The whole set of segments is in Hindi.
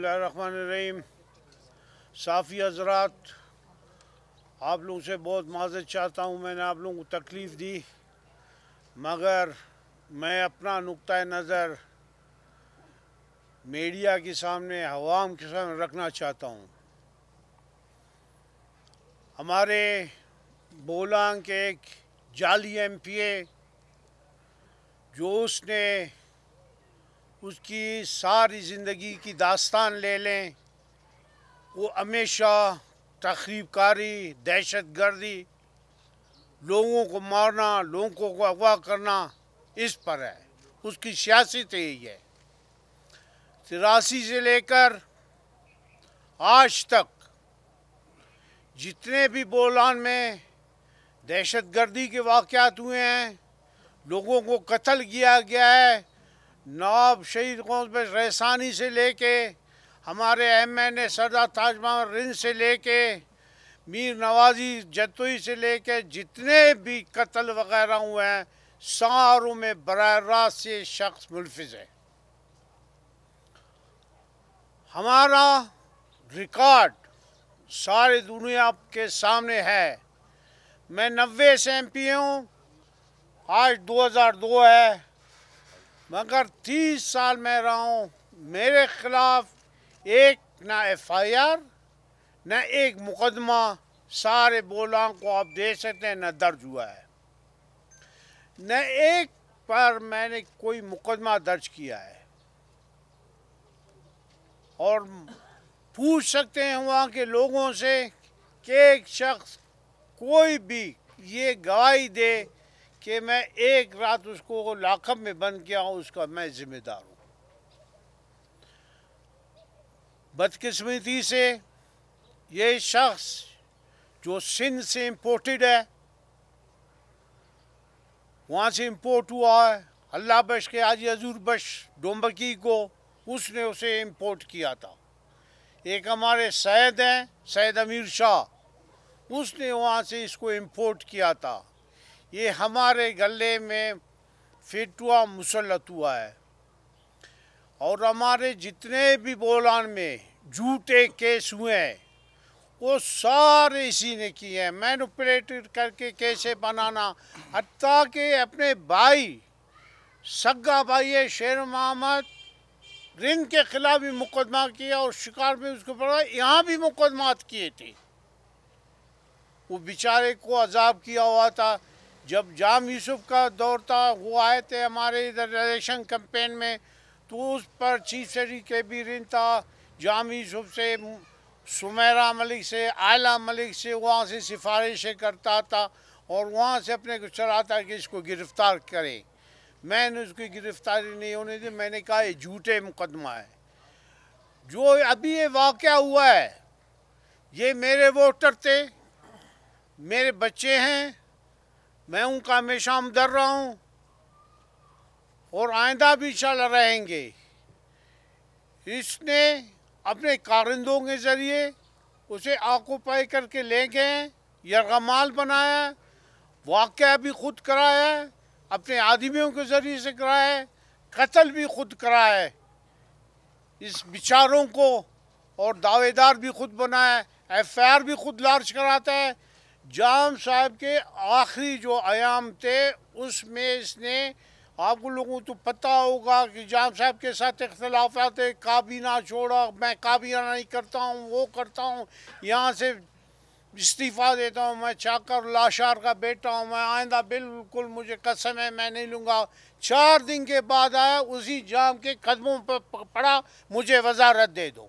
रहीम साफ़ी हजरात आप लोगों से बहुत माजत चाहता हूँ मैंने आप लोगों को तकलीफ़ दी मगर मैं अपना नुक़ नज़र मीडिया के सामने अवाम के सामने रखना चाहता हूँ हमारे बोलांग के एक जाली एम पी ए जो उसने उसकी सारी ज़िंदगी की दास्तान ले लें वो हमेशा तखरीब दहशत गर्दी लोगों को मारना लोगों को अगवा करना इस पर है उसकी सियासत यही है तिरासी से लेकर आज तक जितने भी बोलान में दहशत गर्दी के वाक़ हुए हैं लोगों को कत्ल किया गया है नवाब शहीद पर रहसानी से लेके हमारे M N A Sardar Taj Mahal रिन से लेके मीर नवाजी जतोई से लेके जितने भी कत्ल वगैरह हुए हैं सारों में बर रास्त शख्स मुलफज है हमारा रिकॉर्ड सारे दुनिया के सामने है मैं नब्बे से एम पी हूँ आज 2002 है मगर तीस साल में रहा हूँ मेरे खिलाफ एक ना एफ आई आर न एक मुकदमा सारे बोलाओं को आप दे सकते हैं न दर्ज हुआ है न एक पर मैंने कोई मुकदमा दर्ज किया है और पूछ सकते हैं वहाँ के लोगों से कि एक शख्स कोई भी ये गवाही दे कि मैं एक रात उसको लाखब में बन गया हूँ उसका मैं ज़िम्मेदार हूँ बदकिस्मती से ये शख्स जो सिंध से इम्पोर्टेड है वहाँ से इम्पोर्ट हुआ है अल्लाह बश के आज हजूर बश डोम्बकी को उसने उसे इम्पोर्ट किया था एक हमारे सैद हैं सैद अमीर शाह उसने वहाँ से इसको इम्पोर्ट किया था ये हमारे गले में फेटुआ मुसलत हुआ है और हमारे जितने भी बोलान में झूठे केस हुए हैं वो सारे इसी ने किए हैं मैनुपलेटेड करके कैसे बनाना हत्या के अपने भाई सग्गा भाई है शेर महमद रिंग के खिलाफ भी मुकदमा किया और शिकार में उसको पड़ा यहाँ भी मुकदमात किए थे वो बेचारे को अजाब किया हुआ था जब जाम यूसुफ का दौर था वो आए थे हमारे इधर इलेक्शन कैंपेन में तो उस पर चीफ सेक्रेटरी के भी ऋण था जाम यूसुफ से सुमेरा मलिक से आयला मलिक से वहाँ से सिफारिशें करता था और वहाँ से अपने को चला था कि इसको गिरफ़्तार करें मैंने उसकी गिरफ़्तारी नहीं होने दी मैंने कहा ये झूठे मुकदमा है जो अभी ये वाक़ हुआ है ये मेरे वोटर थे मेरे बच्चे हैं मैं उनका हमेशा हमदर रहा हूँ और आइंदा भी चल रहेंगे इसने अपने कारिंदों के ज़रिए उसे आकोपाई करके ले गए यमाल बनाया वाक़ भी खुद कराया अपने आदमियों के ज़रिए से कराया कत्ल भी खुद कराया इस विचारों को और दावेदार भी खुद बनाया एफ भी खुद लार्ज कराता है जाम साहब के आखिरी जो आयाम थे उसमें इसने आप लोगों को तो पता होगा कि जाम साहब के साथ इख्तलाफा थे काबीना छोड़ा मैं काबीना नहीं करता हूँ वो करता हूँ यहाँ से इस्तीफ़ा देता हूँ मैं चाकर लाशार का बेटा हूँ मैं आइंदा बिल्कुल मुझे कसम है मैं नहीं लूँगा चार दिन के बाद आया उसी जाम के कदमों पर पड़ा मुझे वजारत दे दो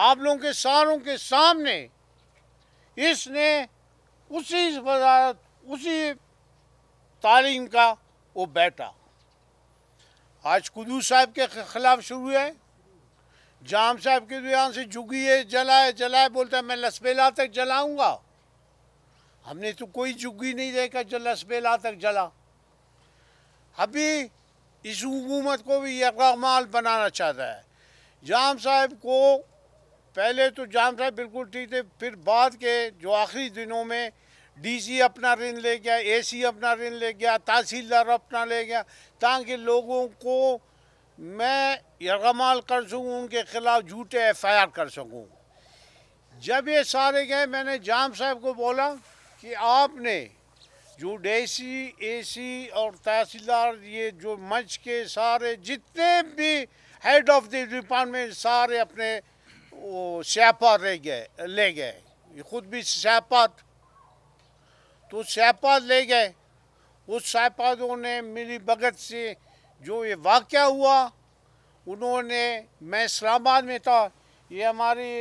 आप लोगों के सारों के सामने इसने उसी वजारत उसी तालीम का वो बैठा आज कुदू साहब के ख़िलाफ़ शुरू है जाम साहब के बयान से है जलाए जलाए बोलता है मैं लसबेला तक जलाऊंगा हमने तो कोई जुगी नहीं देखा जो लसबेला तक जला अभी इस हुकूमत को भी यकमाल बनाना चाहता है जाम साहब को पहले तो जाम साहब बिल्कुल ठीक थे फिर बाद के जो आखिरी दिनों में डीसी अपना ऋण ले गया एसी अपना ऋण ले गया तहसीलदार अपना ले गया ताकि लोगों को मैं यमाल कर सकूँ उनके ख़िलाफ़ झूठे एफ आई आर कर सकूँ जब ये सारे गए मैंने जाम साहब को बोला कि आपने जो डीसी एसी और तहसीलदार ये जो मंच के सारे जितने भी हेड ऑफ द डिपार्टमेंट सारे अपने वो शहपात ले गए ले गए खुद भी शहपात तो शहपात ले गए उस शहपातों ने मेरी भगत से जो ये वाक़ हुआ उन्होंने मैं इस्लामाबाद में था ये हमारी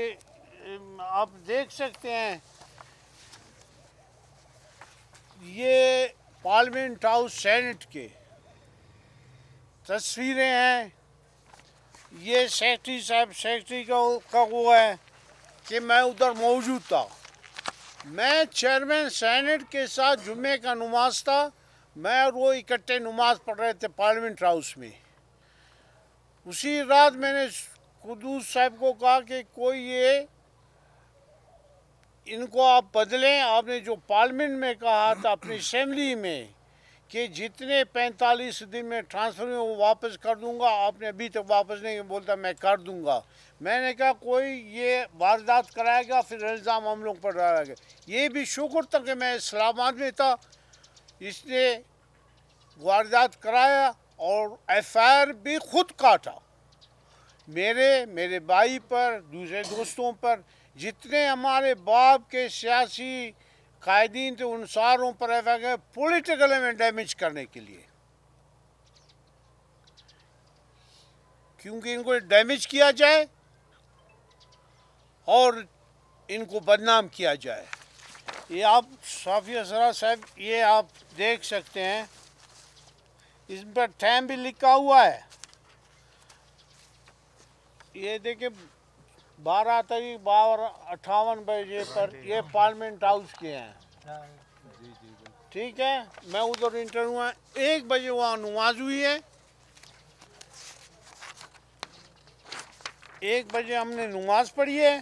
आप देख सकते हैं ये पार्लियामेंट हाउस सेनेट के तस्वीरें हैं ये सेक्रेटरी साहब सेक्रेटरी का का वो है कि मैं उधर मौजूद था मैं चेयरमैन सैनेट के साथ जुम्मे का नमाज था मैं और वो इकट्ठे नमाज पढ़ रहे थे पार्लियामेंट हाउस में उसी रात मैंने कुदूस साहब को कहा कि कोई ये इनको आप बदलें आपने जो पार्लियामेंट में कहा था अपनी असम्बली में कि जितने 45 दिन में ट्रांसफ़र में वो वापस कर दूंगा आपने अभी तक वापस नहीं बोलता मैं कर दूंगा मैंने कहा कोई ये वारदात कराएगा फिर इल्ज़ाम हम लोग पर डालेगा ये भी शुक्र था कि मैं इस्लामाबाद में था इसने वारदात कराया और एफ भी ख़ुद काटा मेरे मेरे भाई पर दूसरे दोस्तों पर जितने हमारे बाप के सियासी कायदीन तो उन सारों पर पोलिटिकल में डैमेज करने के लिए क्योंकि इनको डैमेज किया जाए और इनको बदनाम किया जाए ये आप साफी असरा साहब ये आप देख सकते हैं इस पर टैम भी लिखा हुआ है ये देखिए बारह तारीख बावन अट्ठावन बजे पर हाँ ये हाँ। पार्लियामेंट हाउस के हैं हाँ ठीक है मैं उधर इंटरव्यू एक बजे वहाँ नमाज हुई है एक बजे हमने नमाज पढ़ी है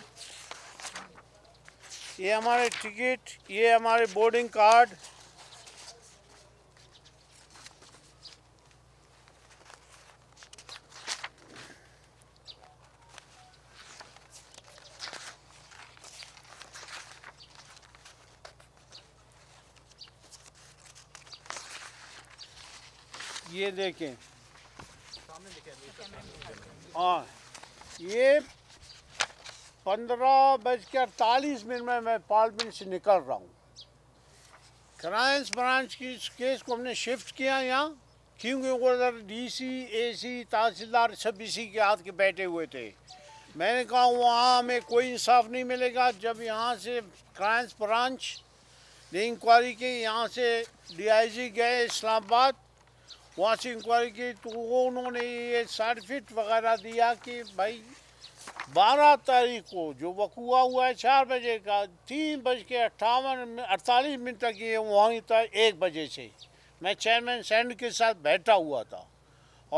ये हमारे टिकट ये हमारे बोर्डिंग कार्ड ये देखें हाँ ये पंद्रह बज के अड़तालीस मिनट में मैं पार्लियामेंट से निकल रहा हूँ क्राइम्स ब्रांच की इस केस को हमने शिफ्ट किया यहाँ क्योंकि उधर डी सी ए सी तहसीलदार सब इसी के हाथ के बैठे हुए थे मैंने कहा वहाँ हमें कोई इंसाफ नहीं मिलेगा जब यहाँ से क्राइम्स ब्रांच ने इंक्वायरी की यहाँ से डीआईजी गए इस्लामाबाद वहाँ से इंक्वायरी की तो उन्होंने ये सर्टिफिकेट वगैरह दिया कि भाई बारह तारीख को जो वकुआ हुआ है चार बजे का तीन बज के अट्ठावन अड़तालीस मिनट तक ये वहीं था एक बजे से मैं चेयरमैन सैंड के साथ बैठा हुआ था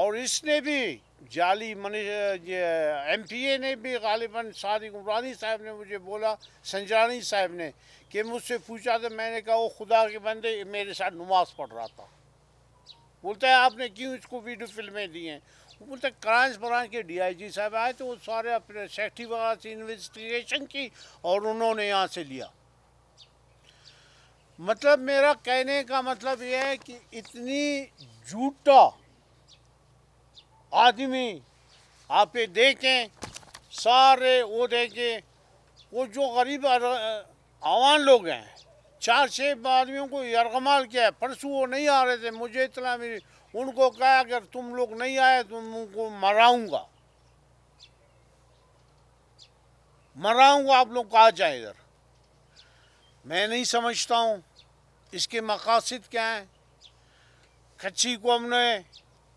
और इसने भी जाली मनी एम पी ए ने भी गालिबा सादिक उमरानी साहब ने मुझे बोला संजरानी साहब ने कि मुझसे पूछा तो मैंने कहा वो खुदा के बंदे मेरे साथ नमाज़ पढ़ रहा था बोलता है आपने क्यों इसको वीडियो फिल्में दी हैं वो बोलते हैं क्रांस ब्रांच के डीआईजी साहब आए तो वो सारे अपने सेक्टी वगैरह से इन्वेस्टिगेशन की और उन्होंने यहाँ से लिया मतलब मेरा कहने का मतलब ये है कि इतनी झूठा आदमी आप ये देखें सारे वो देखें वो जो गरीब आवाम लोग हैं चार छः आदमियों को यरगमाल किया है परसों वो नहीं आ रहे थे मुझे इतना मिली उनको कहा अगर तुम लोग नहीं आए तो उनको मराऊंगा मराऊंगा आप लोग कहा जाए इधर मैं नहीं समझता हूँ इसके मकासद क्या हैं कच्ची को हमने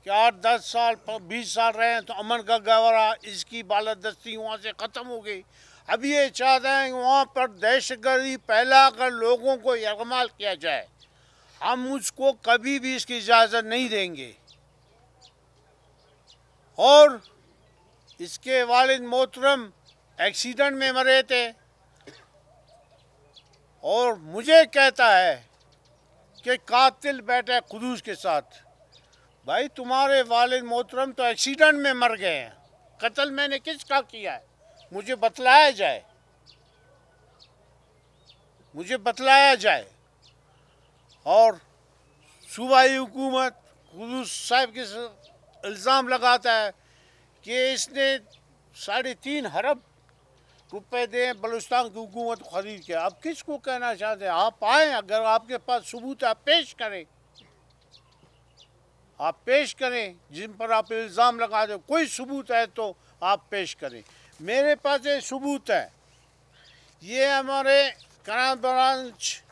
कि आठ दस साल बीस साल रहे हैं तो अमन का गवरा इसकी बालादस्ती वहाँ से ख़त्म हो गई अब ये चाहते हैं कि वहाँ पर दहशतगर्दी कर लोगों को यकमाल किया जाए हम उसको कभी भी इसकी इजाज़त नहीं देंगे और इसके वालिद मोहतरम एक्सीडेंट में मरे थे और मुझे कहता है कि कातिल बैठे खुदूस के साथ भाई तुम्हारे वालिद मोहतरम तो एक्सीडेंट में मर गए हैं कत्ल मैंने किसका किया है मुझे बतलाया जाए मुझे बतलाया जाए और सूबाई हुकूमत खुदूस साहब के इल्ज़ाम लगाता है कि इसने साढ़े तीन हरब रुपए दें बलुस्तान की हुकूमत खरीद के अब किसको कहना चाहते हैं आप आए अगर आपके पास सबूत आप पेश करें आप पेश करें जिन पर आप इल्ज़ाम लगा दें कोई सबूत है तो आप पेश करें मेरे पास ये सबूत है ये हमारे करा ब्रांच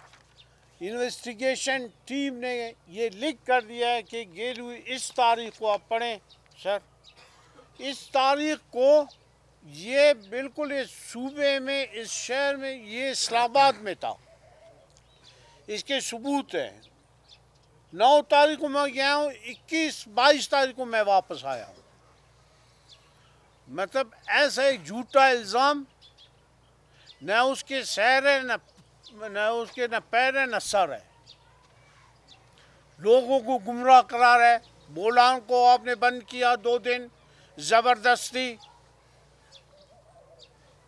इन्वेस्टिगेशन टीम ने ये लिख कर दिया है कि गेलू इस तारीख को आप पढ़ें सर इस तारीख को ये बिल्कुल इस सूबे में इस शहर में ये इस्लाबाद में था इसके सबूत हैं नौ तारीख को मैं गया हूँ इक्कीस बाईस तारीख को मैं वापस आया हूँ मतलब ऐसा एक झूठा इल्ज़ाम न उसके शहर है न न उसके न पैर है न सर है लोगों को गुमराह करा रहा है बोलाओं को आपने बंद किया दो दिन ज़बरदस्ती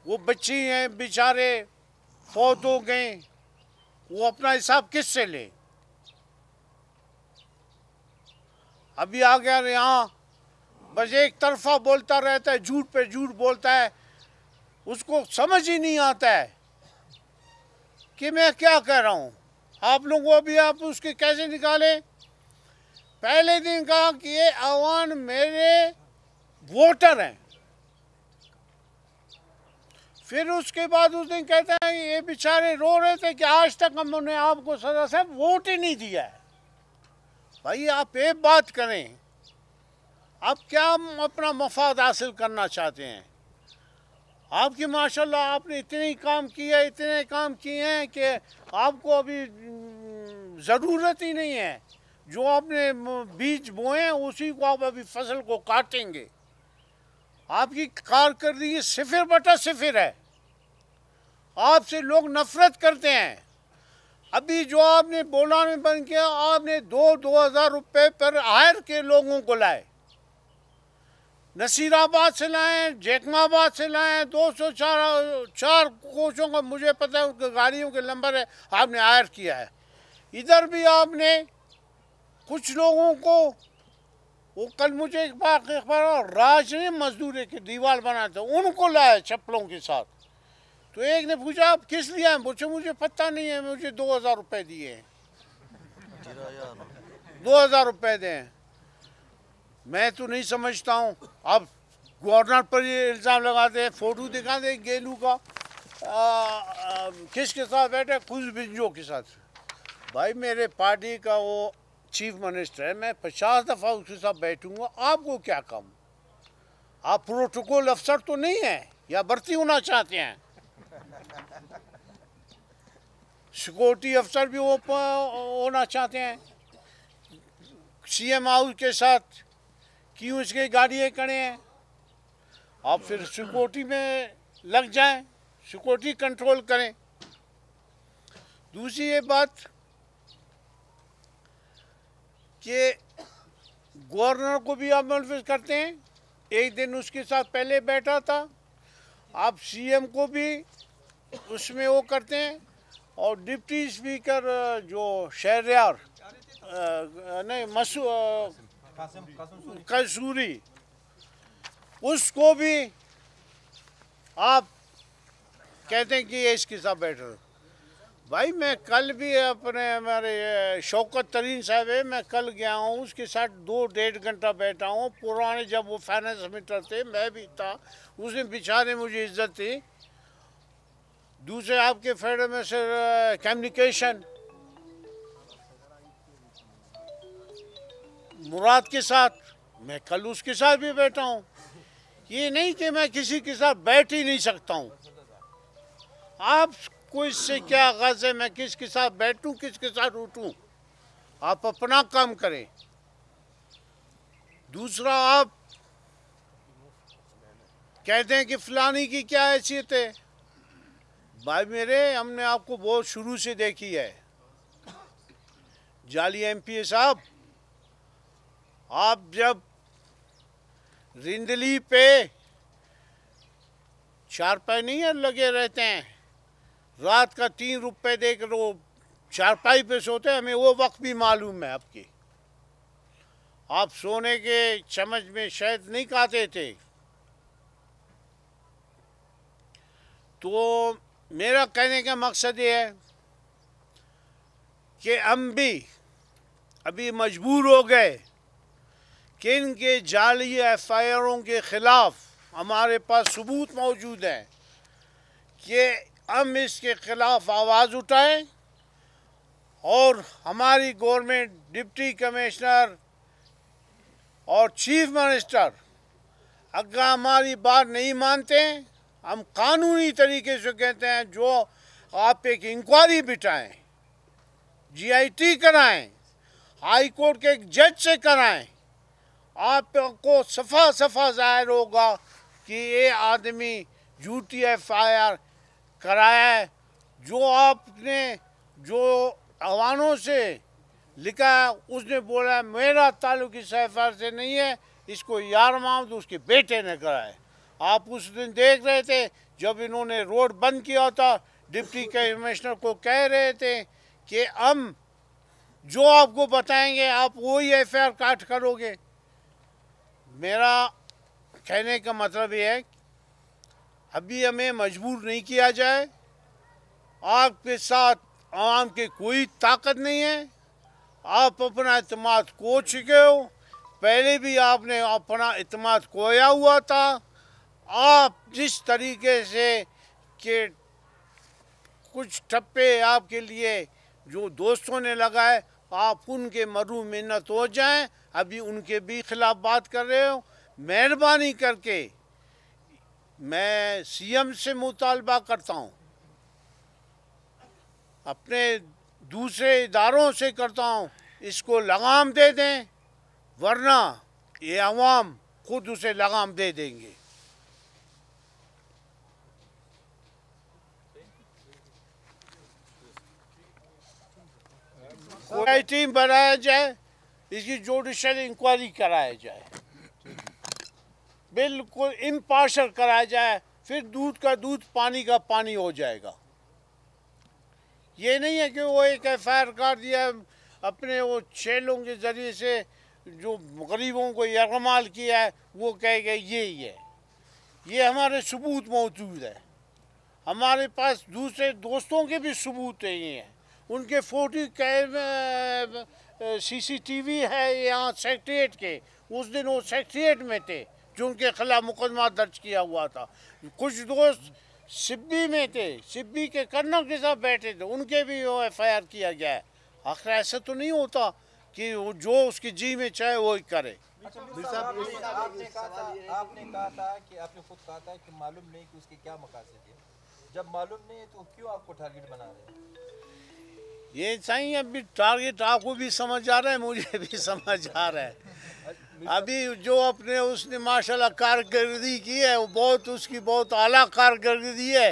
वो बच्ची हैं बेचारे फौत हो गए वो अपना हिसाब किस से ले अभी आ गया यहाँ बस एक तरफा बोलता रहता है झूठ पे झूठ बोलता है उसको समझ ही नहीं आता है कि मैं क्या कह रहा हूँ आप लोगों अभी आप उसके कैसे निकालें पहले दिन कहा कि ये अवान मेरे वोटर हैं फिर उसके बाद उस दिन कहते हैं ये बेचारे रो रहे थे कि आज तक हमने आपको सदा साहब वोट ही नहीं दिया है भाई आप एक बात करें आप क्या अपना मफाद हासिल करना चाहते हैं आपकी माशाल्लाह आपने इतने काम किए इतने काम किए हैं कि आपको अभी हम्म, ज़रूरत ही नहीं है जो आपने बीज बोए हैं उसी को आप अभी फसल को काटेंगे आपकी कारकर्दगी सिफिर बटा सिफिर है आपसे लोग नफरत करते हैं अभी जो आपने बोला में बन किया आपने दो दो हज़ार रुपये पर हायर के लोगों को लाए नसीराबाद से लाएँ जैकमाबाद से लाए दो सौ चार चार कोचों का मुझे पता है उनके गाड़ियों के नंबर है आपने आयर किया है इधर भी आपने कुछ लोगों को वो कल मुझे एक बार अखबार राज ने मजदूर के दीवार बनाए थे उनको लाया चप्पलों के साथ तो एक ने पूछा आप किस लिए हैं मुझे मुझे पता नहीं है मुझे दो हज़ार रुपये दिए हैं दो हज़ार रुपये दें मैं तो नहीं समझता हूँ अब गवर्नर पर ये इल्ज़ाम लगाते हैं फ़ोटो दिखा दें गेलू का किसके साथ बैठे कुछ बिंजो के साथ भाई मेरे पार्टी का वो चीफ मिनिस्टर है मैं पचास दफ़ा उसके साथ बैठूंगा आपको क्या काम आप प्रोटोकॉल अफसर तो नहीं है या भर्ती होना चाहते हैं सिक्योरिटी अफसर भी वो होना चाहते हैं सीएम हाउस के साथ क्यों उसके गाड़ियाँ कड़े हैं आप फिर सिक्योरिटी में लग जाएं सिक्योरिटी कंट्रोल करें दूसरी ये बात कि गवर्नर को भी आप नोटिस करते हैं एक दिन उसके साथ पहले बैठा था आप सीएम को भी उसमें वो करते हैं और डिप्टी स्पीकर जो शहरियार नहीं मसू कसूरी उसको भी आप कहते हैं कि ये इसके साथ बैठो भाई मैं कल भी अपने हमारे शौकत तरीन साहब है मैं कल गया हूँ उसके साथ दो डेढ़ घंटा बैठा हूँ पुराने जब वो फाइनेंस मिनिस्टर थे मैं भी था उसने बिचारे मुझे इज्जत थी दूसरे आपके फेडर में सर कम्युनिकेशन मुराद के साथ मैं कल उसके साथ भी बैठा हूँ ये नहीं कि मैं किसी के साथ बैठ ही नहीं सकता हूँ आप को इससे क्या गज है मैं किसके साथ बैठूं किसके साथ उठूँ आप अपना काम करें दूसरा आप कह दें कि फलानी की क्या हैसियत है भाई मेरे हमने आपको बहुत शुरू से देखी है जाली एमपीए साहब आप जब रिंदली पे चारपाई नहीं लगे रहते हैं रात का तीन रुपए दे कर वो चारपाई पे सोते हैं हमें वो वक्त भी मालूम है आपकी आप सोने के चमच में शायद नहीं खाते थे तो मेरा कहने का मकसद ये है कि हम भी अभी मजबूर हो गए कि इनके जाली एफ आई के ख़िलाफ़ हमारे पास सबूत मौजूद हैं कि हम इसके ख़िलाफ़ आवाज़ उठाएं और हमारी गवर्नमेंट डिप्टी कमिश्नर और चीफ मिनिस्टर अगर हमारी बात नहीं मानते हम कानूनी तरीके से कहते हैं जो आप एक इंक्वायरी बिठाएं जीआईटी कराएं हाई कोर्ट के एक जज से कराएं आप को सफ़ा सफ़ा ज़ाहिर होगा कि ये आदमी झूठी एफ आई आर कराया है जो आपने जो अवानों से लिखा है उसने बोला मेरा ताल्लुक इस एफ आई आर से नहीं है इसको यार मामद उसके बेटे ने कराए आप उस दिन देख रहे थे जब इन्होंने रोड बंद किया था डिप्टी कमिश्नर को कह रहे थे कि हम जो आपको बताएंगे आप वही एफ आई आर काट करोगे मेरा कहने का मतलब ये है अभी हमें मजबूर नहीं किया जाए आपके साथ आवाम की कोई ताकत नहीं है आप अपना अतमाद खो चुके हो पहले भी आपने अपना अतमाद खोया हुआ था आप जिस तरीके से के कुछ ठप्पे आपके लिए जो दोस्तों ने लगाए आप उनके मरू मिन्नत हो जाएं अभी उनके भी खिलाफ बात कर रहे हो मेहरबानी करके मैं सीएम से मुतालबा करता हूँ अपने दूसरे इदारों से करता हूँ इसको लगाम दे दें वरना ये आवाम खुद उसे लगाम दे देंगे टीम बनाया जाए इसकी जुडिशल इंक्वायरी कराया जाए बिल्कुल इम्पार्शल कराया जाए फिर दूध का दूध पानी का पानी हो जाएगा ये नहीं है कि वो एक एफ आई आर कर दिया अपने वो छेलों के ज़रिए से जो गरीबों को यकमाल किया है वो कह गए ये ही है ये हमारे सबूत मौजूद है हमारे पास दूसरे दोस्तों के भी सबूत यही हैं उनके फोर्टी कैम सीसीटीवी है यहाँ सेक्ट्रिएट के उस दिन वो सेक्ट्रिएट में थे जो उनके खिलाफ मुकदमा दर्ज किया हुआ था कुछ दोस्त सिब्बी में थे सिब्बी के कर्नल के साथ बैठे थे उनके भी वो एफ आई आर किया गया है आखिर ऐसा तो नहीं होता कि वो जो उसकी जी में चाहे वो ही करे अच्छा, आपने कहा था कि आपने खुद कहा था कि मालूम नहीं कि उसके क्या मकासद है जब मालूम नहीं तो क्यों आपको टारगेट बना रहे हैं ये चाहिए अभी टारगेट आपको भी समझ आ रहा है मुझे भी समझ आ रहा है अभी जो अपने उसने माशाल्लाह कारकर्दगी की है वो बहुत उसकी बहुत आला कारकर्दी है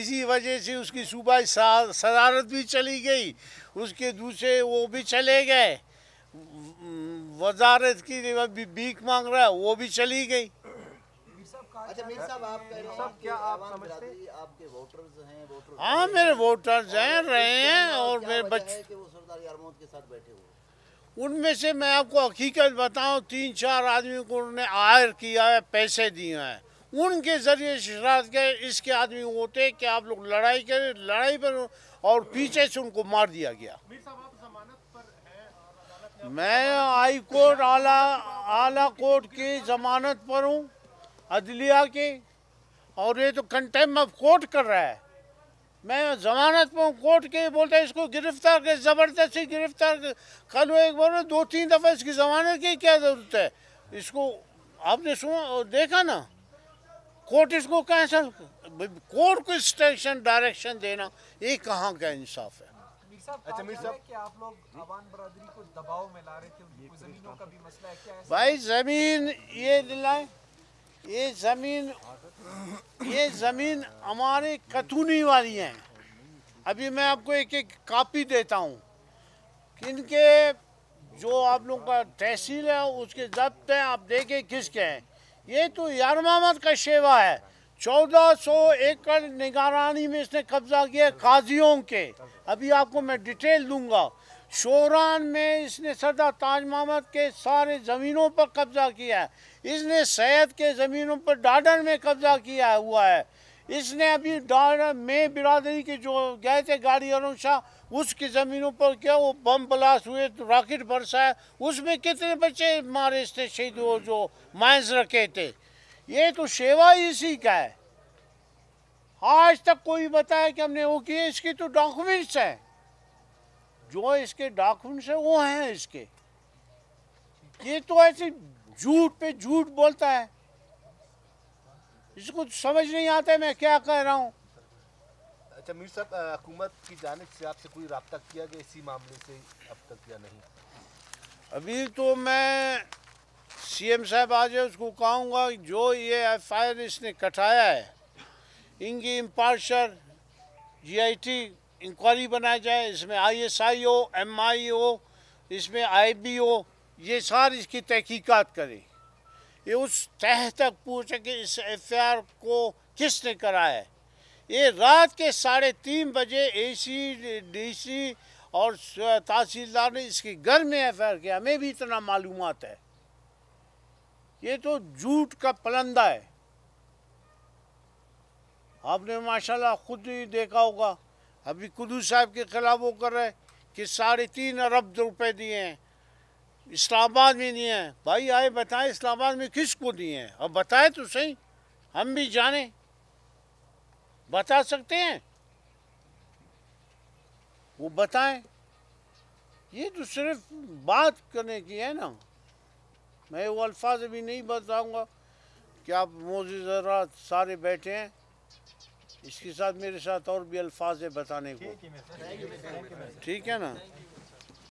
इसी वजह से उसकी सुबह सदारत भी चली गई उसके दूसरे वो भी चले गए वजारत की अभी भीख मांग रहा है वो भी चली गई अच्छा, हाँ मेरे वोटर्स हैं रहे हैं और मेरे बच्चे उनमें से मैं आपको हकीकत बताऊं तीन चार आदमी को उन्होंने आयर किया है पैसे दिए हैं उनके ज़रिए शरारत के इसके आदमी होते कि आप लोग लड़ाई करें लड़ाई पर और पीछे से उनको मार दिया गया मैं हाई कोर्ट आला आला कोर्ट की जमानत पर हूँ अदलिया की और ये तो कंटेम ऑफ कोर्ट कर रहा है मैं जमानत पर कोर्ट के बोलता है इसको गिरफ्तार कर ज़बरदस्ती गिरफ्तार कर कल एक बोल दो तीन दफ़ा इसकी जमानत की क्या ज़रूरत है इसको आपने सुना और देखा ना कोर्ट इसको कैंसल कोर्ट को स्टेशन डायरेक्शन देना ये कहाँ का इंसाफ है अच्छा, भाई ज़मीन ये दिलाए ये ज़मीन ये ज़मीन हमारे कतूनी वाली है अभी मैं आपको एक एक कापी देता हूँ इनके जो आप लोगों का तहसील है उसके जब्त है आप देखें किसके हैं ये तो यार का शेवा है चौदह सौ एकड़ निगरानी में इसने कब्जा किया काजियों के अभी आपको मैं डिटेल दूंगा शोरान में इसने सरदार ताज महमद के सारे ज़मीनों पर कब्ज़ा किया है इसने सैद के ज़मीनों पर डाडर में कब्ज़ा किया हुआ है इसने अभी डाडर में बिरादरी के जो गए थे गाड़ी और शाह उसकी ज़मीनों पर क्या वो बम ब्लास्ट हुए तो रॉकेट बरसाए उसमें कितने बच्चे मारे थे शहीद वो जो माइंस रखे थे ये तो सेवा इसी का है आज तक कोई बताया कि हमने वो किए इसकी तो डॉक्यूमेंट्स हैं जो इसके डॉक्यूमेंट्स है वो हैं इसके ये तो ऐसे झूठ पे झूठ बोलता है इसको समझ नहीं आता है मैं क्या कह रहा हूँ अच्छा मीर साहब हुकूमत की जानब से आपसे कोई रबता किया गया इसी मामले से अब तक या नहीं अभी तो मैं सीएम साहब आज उसको कहूँगा जो ये एफ आई आर इसने कटाया है इनकी इम्पार्शर जीआईटी इंक्वायरी बनाया जाए इसमें आईएसआई हो एमआई हो इसमें आईबी हो ये सारी इसकी तहकीकत करें ये उस तह तक पूछे कि इस एफआईआर को किसने कराया है ये रात के साढ़े तीन बजे एसी डीसी और तहसीलदार ने इसके घर में एफ आई किया हमें भी इतना मालूम है ये तो झूठ का पलंदा है आपने माशाल्लाह खुद ही देखा होगा अभी कुदू साहब के खिलाफ वो कर रहे कि साढ़े तीन अरब रुपए दिए हैं इस्लामाबाद में दिए हैं भाई आए बताएं इस्लामाबाद में किसको दिए हैं अब बताएं तो सही हम भी जाने बता सकते हैं वो बताएं ये तो सिर्फ बात करने की है ना मैं वो अल्फाज अभी नहीं बताऊंगा कि आप मोजी ज़रा सारे बैठे हैं इसके साथ मेरे साथ और भी अल्फाज है बताने को ठीक है ना